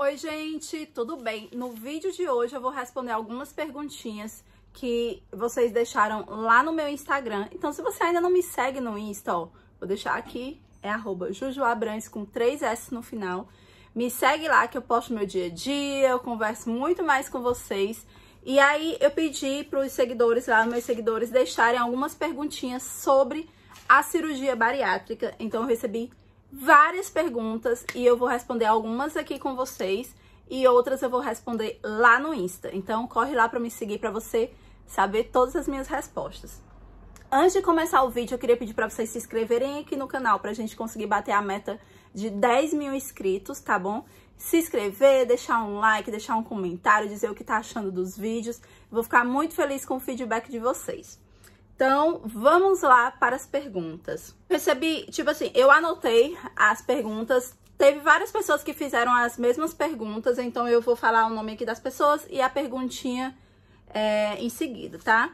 Oi, gente, tudo bem? No vídeo de hoje eu vou responder algumas perguntinhas que vocês deixaram lá no meu Instagram. Então, se você ainda não me segue no Insta, ó, vou deixar aqui, é arroba jujuabrans com 3S no final. Me segue lá que eu posto meu dia a dia, eu converso muito mais com vocês. E aí eu pedi para os seguidores lá, meus seguidores, deixarem algumas perguntinhas sobre a cirurgia bariátrica. Então, eu recebi várias perguntas e eu vou responder algumas aqui com vocês e outras eu vou responder lá no Insta. Então corre lá para me seguir para você saber todas as minhas respostas. Antes de começar o vídeo, eu queria pedir para vocês se inscreverem aqui no canal para a gente conseguir bater a meta de 10 mil inscritos, tá bom? Se inscrever, deixar um like, deixar um comentário, dizer o que tá achando dos vídeos. Vou ficar muito feliz com o feedback de vocês. Então, vamos lá para as perguntas. Recebi, tipo assim, eu anotei as perguntas. Teve várias pessoas que fizeram as mesmas perguntas, então eu vou falar o nome aqui das pessoas e a perguntinha é, em seguida, tá?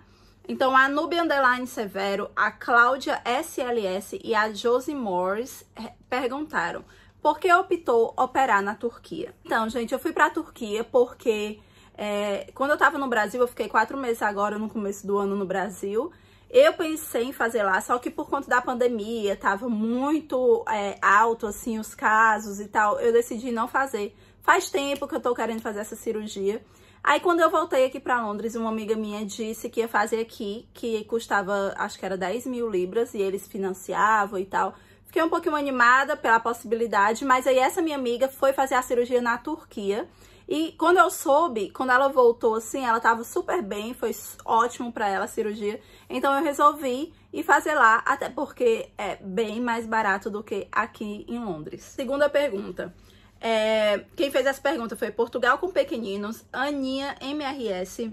Então, a Nubia Underline Severo, a Cláudia SLS e a Josie Morris é, perguntaram por que optou operar na Turquia? Então, gente, eu fui para a Turquia porque é, quando eu estava no Brasil, eu fiquei quatro meses agora no começo do ano no Brasil. Eu pensei em fazer lá, só que por conta da pandemia, tava muito é, alto, assim, os casos e tal, eu decidi não fazer. Faz tempo que eu tô querendo fazer essa cirurgia. Aí quando eu voltei aqui para Londres, uma amiga minha disse que ia fazer aqui, que custava, acho que era 10 mil libras, e eles financiavam e tal. Fiquei um pouquinho animada pela possibilidade, mas aí essa minha amiga foi fazer a cirurgia na Turquia. E quando eu soube, quando ela voltou assim, ela tava super bem, foi ótimo para ela a cirurgia. Então eu resolvi ir fazer lá, até porque é bem mais barato do que aqui em Londres. Segunda pergunta. É, quem fez essa pergunta foi Portugal com Pequeninos, Aninha MRS,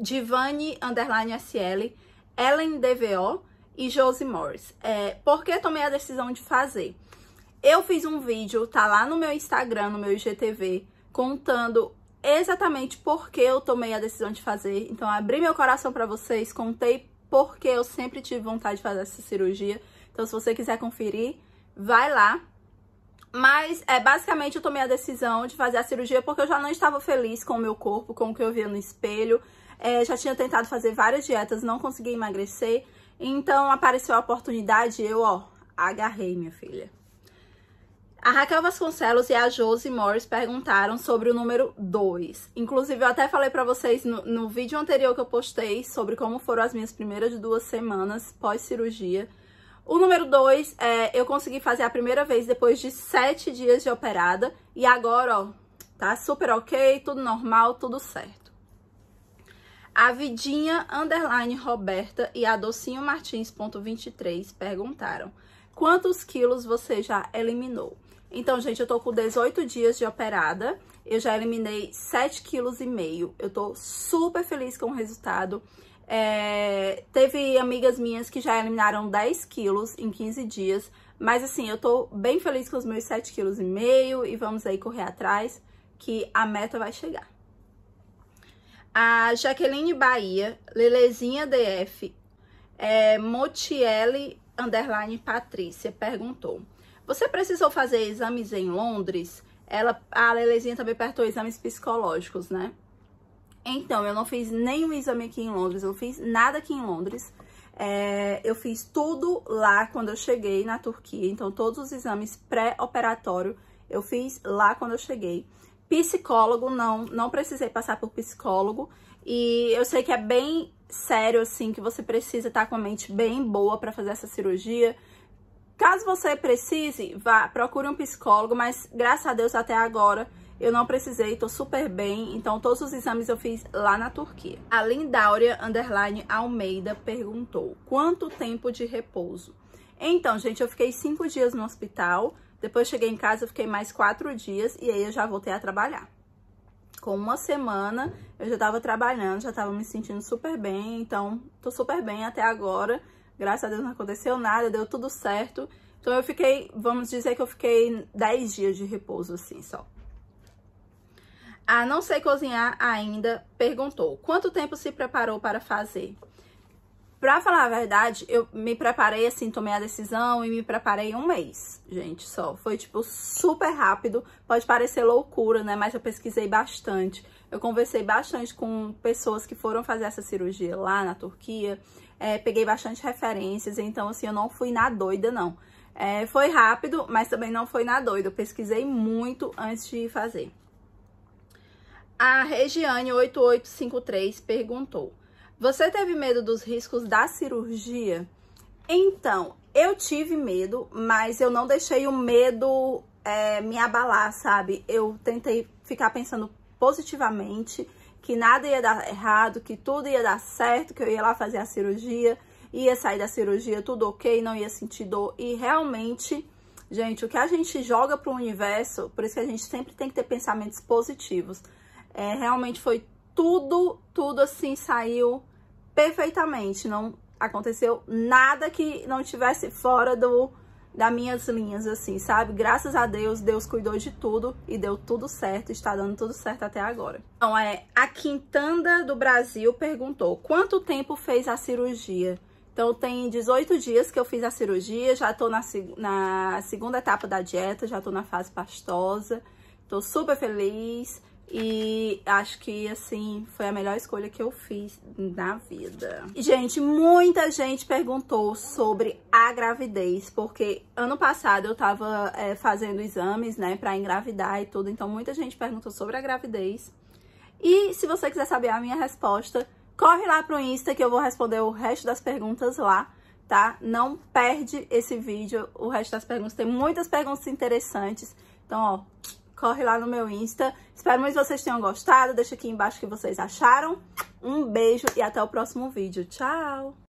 Divani Underline SL, Ellen DVO e Josie Morris. É, por que tomei a decisão de fazer? Eu fiz um vídeo, tá lá no meu Instagram, no meu IGTV, contando exatamente por que eu tomei a decisão de fazer. Então, abri meu coração para vocês, contei porque eu sempre tive vontade de fazer essa cirurgia. Então, se você quiser conferir, vai lá. Mas, é, basicamente, eu tomei a decisão de fazer a cirurgia porque eu já não estava feliz com o meu corpo, com o que eu via no espelho. É, já tinha tentado fazer várias dietas, não consegui emagrecer. Então, apareceu a oportunidade e eu, ó, agarrei, minha filha. A Raquel Vasconcelos e a Josie Morris perguntaram sobre o número 2. Inclusive, eu até falei para vocês no, no, vídeo anterior que eu postei sobre como foram as minhas primeiras duas semanas pós-cirurgia. O número 2 é, eu consegui fazer a primeira vez depois de sete dias de operada. E agora, ó, tá super ok, tudo normal, tudo certo. A Vidinha, underline Roberta e a Docinho Martins, ponto perguntaram... Quantos quilos você já eliminou? Então, gente, eu tô com 18 dias de operada, eu já eliminei 7,5 kg, eu tô super feliz com o resultado. É, teve amigas minhas que já eliminaram 10 quilos em 15 dias, mas assim, eu tô bem feliz com os meus 7,5 kg e vamos aí correr atrás que a meta vai chegar. A Jaqueline Bahia, Lelezinha DF, é, Motiele, underline Patrícia, perguntou. Você precisou fazer exames em Londres? Ela, a Lelezinha também apertou exames psicológicos, né? Então, eu não fiz nenhum exame aqui em Londres, eu não fiz nada aqui em Londres. É, eu fiz tudo lá quando eu cheguei na Turquia, então todos os exames pré-operatório eu fiz lá quando eu cheguei. Psicólogo, não, não precisei passar por psicólogo. E eu sei que é bem sério, assim, que você precisa estar com a mente bem boa para fazer essa cirurgia, Caso você precise, vá, procure um psicólogo, mas graças a Deus até agora eu não precisei, tô super bem. Então, todos os exames eu fiz lá na Turquia. A Lindáurea Underline Almeida perguntou: quanto tempo de repouso? Então, gente, eu fiquei cinco dias no hospital. Depois cheguei em casa, eu fiquei mais quatro dias e aí eu já voltei a trabalhar. Com uma semana eu já tava trabalhando, já tava me sentindo super bem, então tô super bem até agora. Graças a Deus não aconteceu nada, deu tudo certo. Então eu fiquei, vamos dizer que eu fiquei 10 dias de repouso assim só. Ah, não sei cozinhar ainda, perguntou. Quanto tempo se preparou para fazer? Pra falar a verdade, eu me preparei assim, tomei a decisão e me preparei um mês, gente, só. Foi, tipo, super rápido. Pode parecer loucura, né? Mas eu pesquisei bastante. Eu conversei bastante com pessoas que foram fazer essa cirurgia lá na Turquia. É, peguei bastante referências, então, assim, eu não fui na doida, não. É, foi rápido, mas também não foi na doida. Eu pesquisei muito antes de fazer. A Regiane8853 perguntou. Você teve medo dos riscos da cirurgia? Então, eu tive medo, mas eu não deixei o medo é, me abalar, sabe? Eu tentei ficar pensando positivamente que nada ia dar errado, que tudo ia dar certo, que eu ia lá fazer a cirurgia, ia sair da cirurgia tudo ok, não ia sentir dor. E realmente, gente, o que a gente joga pro universo, por isso que a gente sempre tem que ter pensamentos positivos. É, realmente foi tudo, tudo assim saiu perfeitamente. Não aconteceu nada que não tivesse fora do das minhas linhas, assim, sabe? Graças a Deus, Deus cuidou de tudo e deu tudo certo, está dando tudo certo até agora. Então, é, a Quintanda do Brasil perguntou, quanto tempo fez a cirurgia? Então, tem 18 dias que eu fiz a cirurgia, já tô na, na segunda etapa da dieta, já tô na fase pastosa, tô super feliz, e acho que, assim, foi a melhor escolha que eu fiz na vida. Gente, muita gente perguntou sobre a gravidez, porque ano passado eu tava é, fazendo exames, né, pra engravidar e tudo. Então, muita gente perguntou sobre a gravidez. E se você quiser saber a minha resposta, corre lá pro Insta que eu vou responder o resto das perguntas lá, tá? Não perde esse vídeo, o resto das perguntas. Tem muitas perguntas interessantes. Então, ó, corre lá no meu Insta. Espero muito que vocês tenham gostado. Deixa aqui embaixo o que vocês acharam. Um beijo e até o próximo vídeo. Tchau!